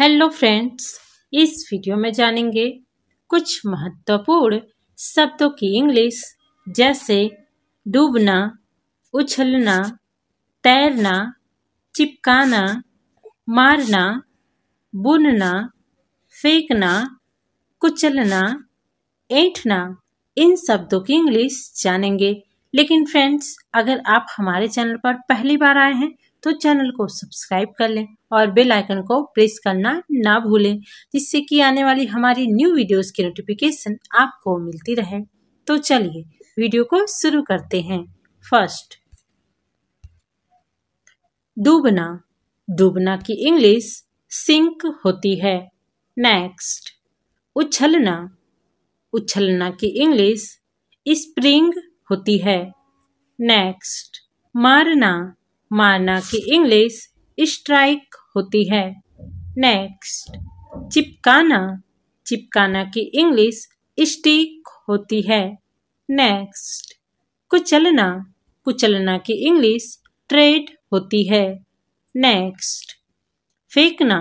hello friends इस video में जानेंगे कुछ महत्वपूर्ण शब्दों की इंग्लिश जैसे डूबना उछलना तैरना चिपकाना मारना बुनना फेंकना कुचलना ऐठना इन शब्दों की इंग्लिश जानेंगे लेकिन फ्रेंड्स अगर आप हमारे चैनल पर पहली बार आए हैं तो चैनल को सब्सक्राइब कर लें और बेल आइकन को प्रेस करना ना भूलें जिससे कि आने वाली हमारी न्यू वीडियोस की नोटिफिकेशन आपको मिलती रहे तो चलिए वीडियो को शुरू करते हैं फर्स्ट डूबना डूबना की इंग्लिश सिंक होती है नेक्स्ट उछलना उछलना की इंग्लिश स्प्रिंग होती है नेक्स्ट मारना माना कि इंग्लिश स्ट्राइक होती है नेक्स्ट चिपकाना चिपकाना की इंग्लिश स्टिक होती है नेक्स्ट कुचलना कुचलना की इंग्लिश ट्रेड होती है नेक्स्ट फेंकना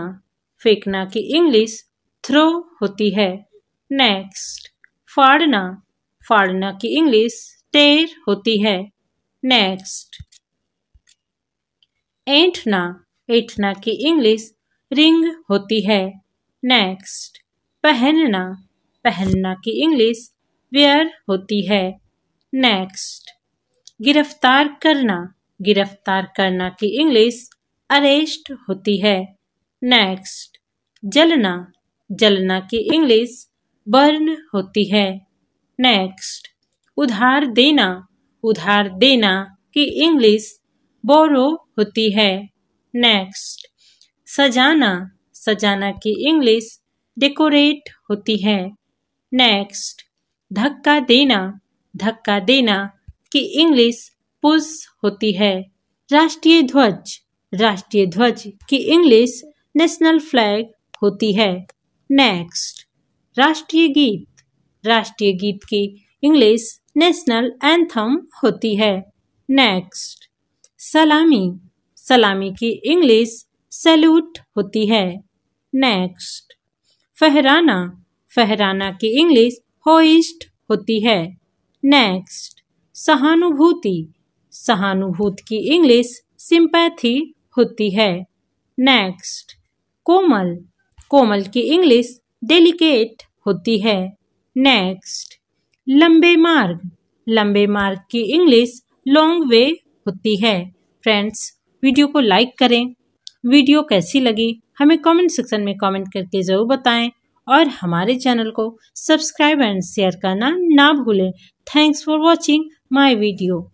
फेंकना की इंग्लिश थ्रो होती है नेक्स्ट फाड़ना फाड़ना की इंग्लिश टेर होती है नेक्स्ट एठना ऐठना की इंग्लिश रिंग होती है नेक्स्ट पहनना पहनना की इंग्लिश वेयर होती है नेक्स्ट गिरफ्तार करना गिरफ्तार करना की इंग्लिश अरेस्ट होती है नेक्स्ट जलना जलना की इंग्लिश बर्न होती है नेक्स्ट उधार देना उधार देना की इंग्लिश बोरो होती है नेक्स्ट सजाना सजाना की इंग्लिश डेकोरेट होती है नेक्स्ट धक्का देना धक्का देना की इंग्लिश पुश होती है राष्ट्रीय ध्वज राष्ट्रीय ध्वज की इंग्लिश नेशनल फ्लैग होती है नेक्स्ट राष्ट्रीय गीत राष्ट्रीय गीत की इंग्लिश नेशनल एंथम होती है नेक्स्ट सलामी सलामी की इंग्लिश सैल्यूट होती है नेक्स्ट फहराना फहराना की इंग्लिश होइस्ट होती है नेक्स्ट सहानुभूति सहानुभूति की इंग्लिश सिंपैथी होती है नेक्स्ट कोमल कोमल की इंग्लिश डेलिकेट होती है नेक्स्ट लंबे मार्ग लंबे मार्ग की इंग्लिश लॉन्ग वे होती है फ्रेंड्स वीडियो को लाइक करें वीडियो कैसी लगी हमें कमेंट सेक्शन में कमेंट करके ज़रूर बताएं और हमारे चैनल को सब्सक्राइब एंड शेयर करना ना भूलें thanks for watching my video